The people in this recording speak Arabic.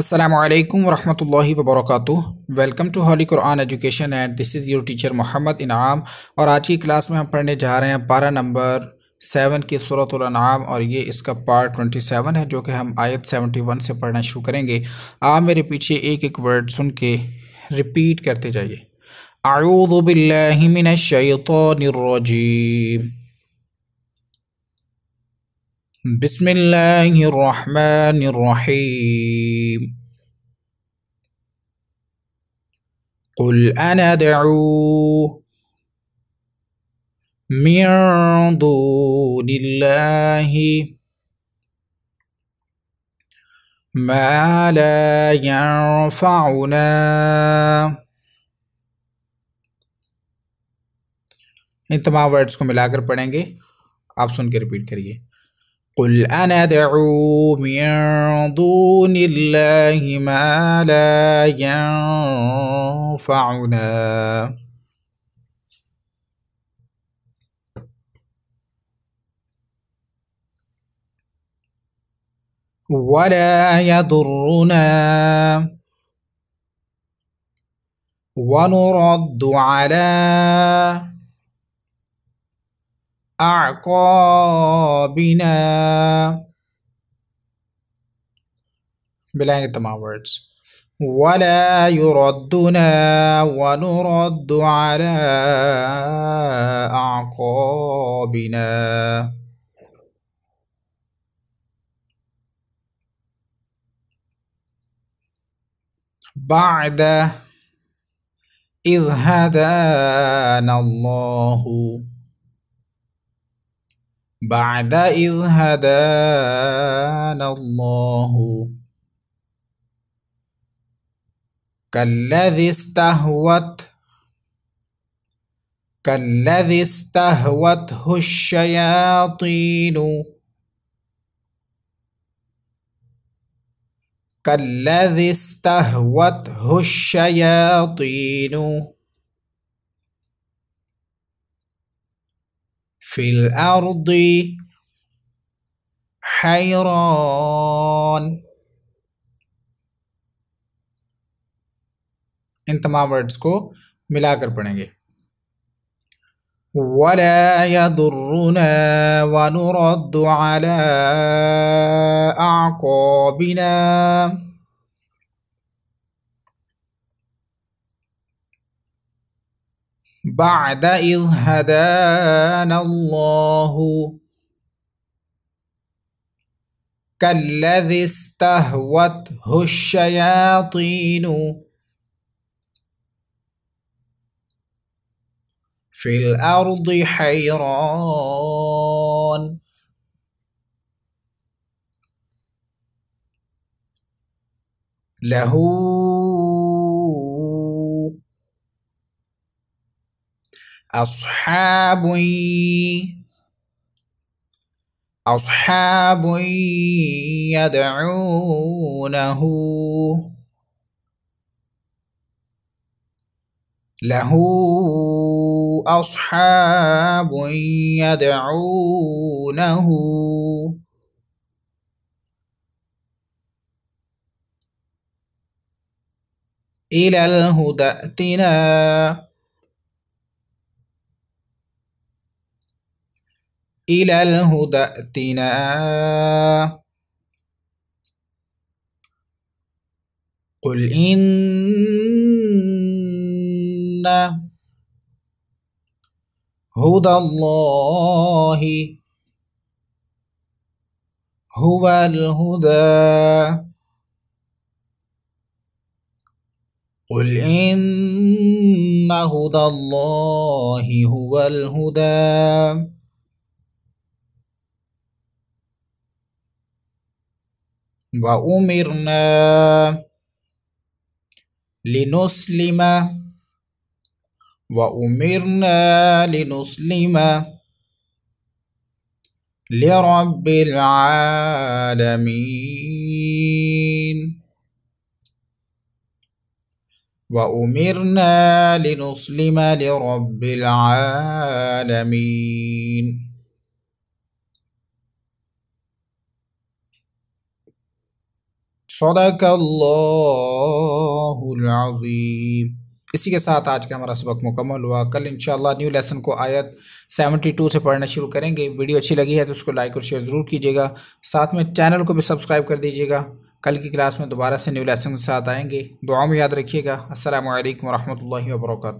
Assalamu वरहमतुल्लाहि वबरकatuh welcome to holy Quran education and this is your teacher Mohammad Inam और आज की क्लास में हम पढ़ने जा रहे हैं पारा नंबर सेवन की सूरतनाम और ये इसका पार्ट ट्वेंटी सेवन है जो कि हम आयत सेवेंटी वन से पढ़ना शुरू करेंगे आप मेरे पीछे एक एक वर्ड सुन के रिपीट करते जाइए आयूदबिल्लिमिनशतरजीम بسم الله الرحمن الرحيم قل أنا دعو من دون الله ما لا ينفعنا ورڈز کو ملا کر پڑھیں گے آپ سن کے ریپیٹ کریے قل أنا دعو من دون الله ما لا ينفعنا ولا يضرنا ونرد على أعقابنا بلاغ التمام words ولا يردنا ونرد على أعقابنا بعد إذ هدانا الله بعد إذ هدانا الله كالذي استهوت كالذي استهوته الشياطين كالذي استهوته الشياطين في الأرض حيران ورڈز کو ملا کر پڑھیں گے ولا يضرنا ونرد على أعقابنا بعد إذ هدانا الله كالذي استهوته الشياطين في الأرض حيران له أصحابي أصحاب يدعونه له أصحاب يدعونه إلى الهدى ائتنا إلى الهدى ائتنا قل إن هدى الله هو الهدى قل إن هدى الله هو الهدى وأمرنا لنسلم وأمرنا لنسلم لرب العالمين وأمرنا لنسلم لرب العالمين सदक अल्लाम इसी के साथ आज का हमारा सबक मुकम्मल हुआ कल इंशाल्लाह न्यू लेसन को आयत 72 से पढ़ना शुरू करेंगे वीडियो अच्छी लगी है तो उसको लाइक और शेयर ज़रूर कीजिएगा साथ में चैनल को भी सब्सक्राइब कर दीजिएगा कल की क्लास में दोबारा से न्यू लेसन के साथ आएंगे दुआ में याद रखिएगा असल वरहमल वर्का